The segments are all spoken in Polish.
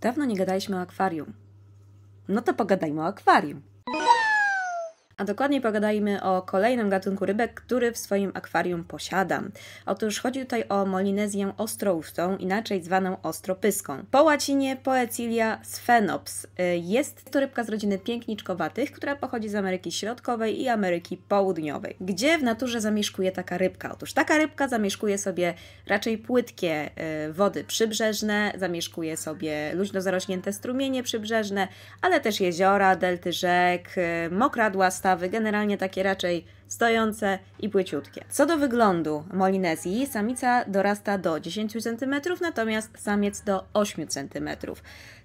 Dawno nie gadaliśmy o akwarium. No to pogadajmy o akwarium a dokładniej pogadajmy o kolejnym gatunku rybek, który w swoim akwarium posiadam. Otóż chodzi tutaj o molinezję ostroustą, inaczej zwaną ostropyską. Po łacinie Poecilia sphenops. Y, jest to rybka z rodziny piękniczkowatych, która pochodzi z Ameryki Środkowej i Ameryki Południowej. Gdzie w naturze zamieszkuje taka rybka? Otóż taka rybka zamieszkuje sobie raczej płytkie y, wody przybrzeżne, zamieszkuje sobie luźno zarośnięte strumienie przybrzeżne, ale też jeziora, delty rzek, y, mokradła, stare zestawy, generalnie takie raczej stojące i płyciutkie. Co do wyglądu molinezji, samica dorasta do 10 cm, natomiast samiec do 8 cm.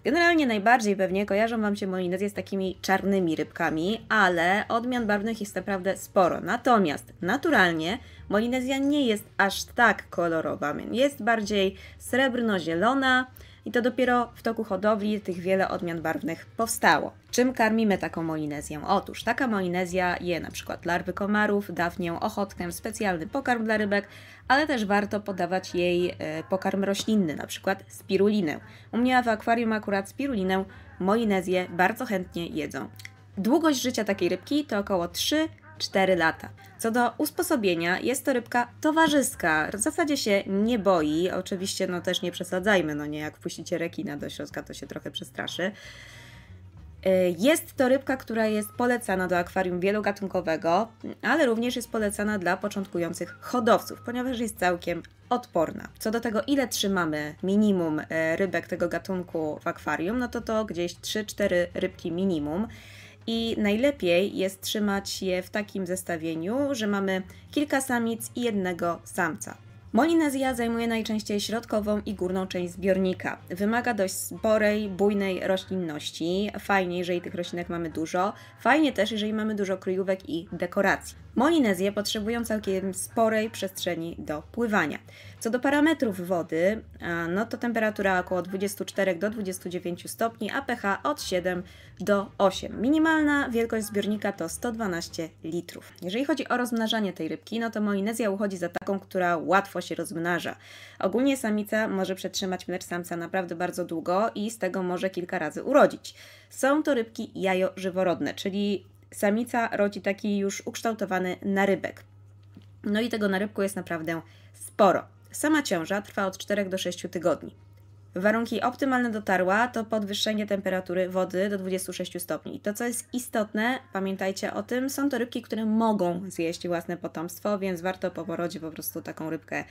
Generalnie najbardziej pewnie kojarzą Wam się molinezje z takimi czarnymi rybkami, ale odmian barwnych jest naprawdę sporo. Natomiast naturalnie molinezja nie jest aż tak kolorowa, jest bardziej srebrno-zielona, i to dopiero w toku hodowli tych wiele odmian barwnych powstało. Czym karmimy taką molinezję? Otóż taka molinezja je na przykład larwy komarów, dawnię ochotkę, specjalny pokarm dla rybek, ale też warto podawać jej e, pokarm roślinny, na przykład spirulinę. U mnie w akwarium akurat spirulinę molinezję bardzo chętnie jedzą. Długość życia takiej rybki to około 3 4 lata. Co do usposobienia, jest to rybka towarzyska. W zasadzie się nie boi. Oczywiście, no też nie przesadzajmy, no nie jak wpuścicie rekina do środka, to się trochę przestraszy. E, jest to rybka, która jest polecana do akwarium wielogatunkowego, ale również jest polecana dla początkujących hodowców, ponieważ jest całkiem odporna. Co do tego, ile trzymamy minimum e, rybek tego gatunku w akwarium, no to to gdzieś 3-4 rybki minimum i najlepiej jest trzymać je w takim zestawieniu, że mamy kilka samic i jednego samca. Molinezja zajmuje najczęściej środkową i górną część zbiornika. Wymaga dość sporej, bujnej roślinności. Fajnie, jeżeli tych roślinek mamy dużo. Fajnie też, jeżeli mamy dużo kryjówek i dekoracji. Molinezje potrzebują całkiem sporej przestrzeni do pływania. Co do parametrów wody, no to temperatura około 24 do 29 stopni, a pH od 7 do 8. Minimalna wielkość zbiornika to 112 litrów. Jeżeli chodzi o rozmnażanie tej rybki, no to Molinezja uchodzi za taką, która łatwo się rozmnaża. Ogólnie samica może przetrzymać mlecz samca naprawdę bardzo długo i z tego może kilka razy urodzić. Są to rybki jajożyworodne, czyli samica rodzi taki już ukształtowany narybek. No i tego narybku jest naprawdę sporo. Sama ciąża trwa od 4 do 6 tygodni. Warunki optymalne dotarła to podwyższenie temperatury wody do 26 stopni. I to, co jest istotne, pamiętajcie o tym, są to rybki, które mogą zjeść własne potomstwo, więc warto po porodzie po prostu taką rybkę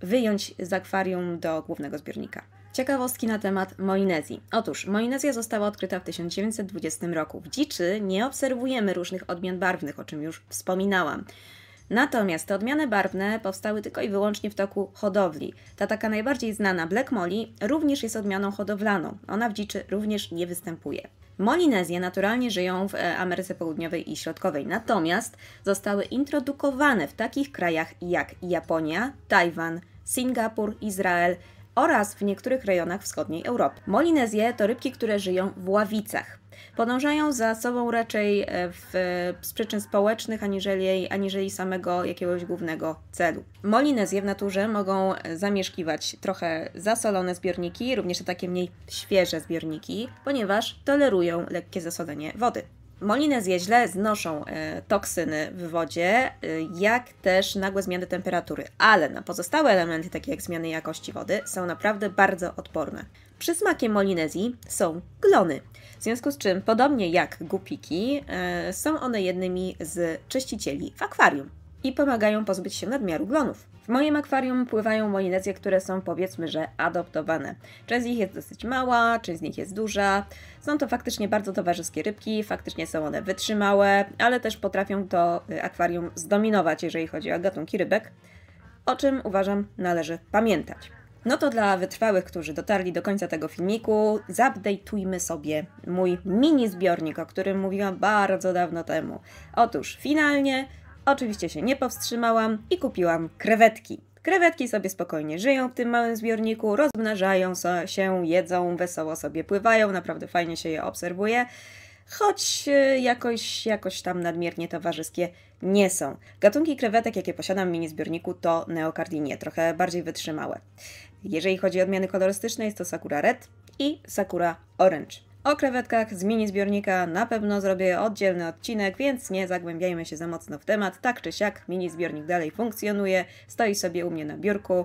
wyjąć z akwarium do głównego zbiornika. Ciekawostki na temat Molinezji. Otóż Molinezja została odkryta w 1920 roku. W dziczy nie obserwujemy różnych odmian barwnych, o czym już wspominałam. Natomiast te odmiany barwne powstały tylko i wyłącznie w toku hodowli. Ta taka najbardziej znana Black Molly również jest odmianą hodowlaną. Ona w dziczy również nie występuje. Molinezje naturalnie żyją w e, Ameryce Południowej i Środkowej, natomiast zostały introdukowane w takich krajach jak Japonia, Tajwan, Singapur, Izrael, oraz w niektórych rejonach wschodniej Europy. Molinezje to rybki, które żyją w ławicach. Podążają za sobą raczej e, w, z przyczyn społecznych, aniżeli, aniżeli samego jakiegoś głównego celu. Molinezje w naturze mogą e, zamieszkiwać trochę zasolone zbiorniki, również takie mniej świeże zbiorniki, ponieważ tolerują lekkie zasolenie wody. Molinezje źle znoszą e, toksyny w wodzie, e, jak też nagłe zmiany temperatury, ale na pozostałe elementy, takie jak zmiany jakości wody, są naprawdę bardzo odporne. Przysmakiem Molinezji są glony, w związku z czym, podobnie jak gupiki, e, są one jednymi z czyścicieli w akwarium i pomagają pozbyć się nadmiaru glonów. W moim akwarium pływają molinecje, które są powiedzmy, że adoptowane. Część z nich jest dosyć mała, część z nich jest duża. Są to faktycznie bardzo towarzyskie rybki, faktycznie są one wytrzymałe, ale też potrafią to y, akwarium zdominować, jeżeli chodzi o gatunki rybek, o czym uważam należy pamiętać. No to dla wytrwałych, którzy dotarli do końca tego filmiku, zupdate'ujmy sobie mój mini zbiornik, o którym mówiłam bardzo dawno temu. Otóż finalnie Oczywiście się nie powstrzymałam i kupiłam krewetki. Krewetki sobie spokojnie żyją w tym małym zbiorniku, rozmnażają się, jedzą, wesoło sobie pływają, naprawdę fajnie się je obserwuje, choć e, jakoś, jakoś tam nadmiernie towarzyskie nie są. Gatunki krewetek, jakie posiadam w mini zbiorniku, to neokardinie, trochę bardziej wytrzymałe. Jeżeli chodzi o odmiany kolorystyczne, jest to sakura red i sakura orange. O krewetkach z mini zbiornika na pewno zrobię oddzielny odcinek, więc nie zagłębiajmy się za mocno w temat. Tak czy siak, mini zbiornik dalej funkcjonuje, stoi sobie u mnie na biurku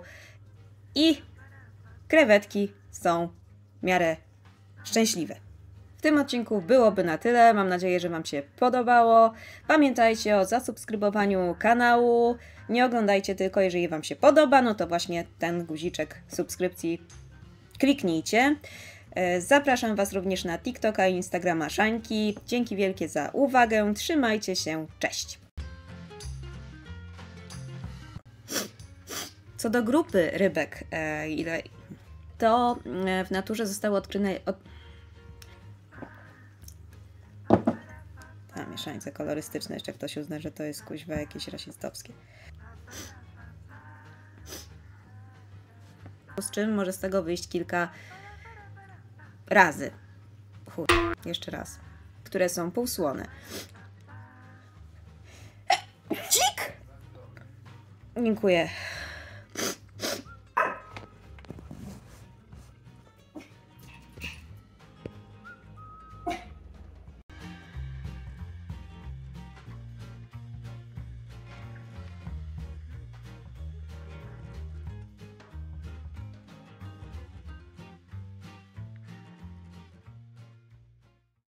i krewetki są w miarę szczęśliwe. W tym odcinku byłoby na tyle. Mam nadzieję, że Wam się podobało. Pamiętajcie o zasubskrybowaniu kanału. Nie oglądajcie tylko, jeżeli Wam się podoba, no to właśnie ten guziczek subskrypcji kliknijcie. E, zapraszam Was również na TikToka i Instagrama Szańki. Dzięki wielkie za uwagę. Trzymajcie się. Cześć! Co do grupy rybek, e, to e, w naturze zostały odkryte. Od... Ta mieszańce kolorystyczne, jeszcze ktoś uzna, że to jest kuźwa jakieś rasistowskie. Z czym może z tego wyjść kilka razy. Chuj, jeszcze raz. Które są półsłone. Dzik! E, Dziękuję.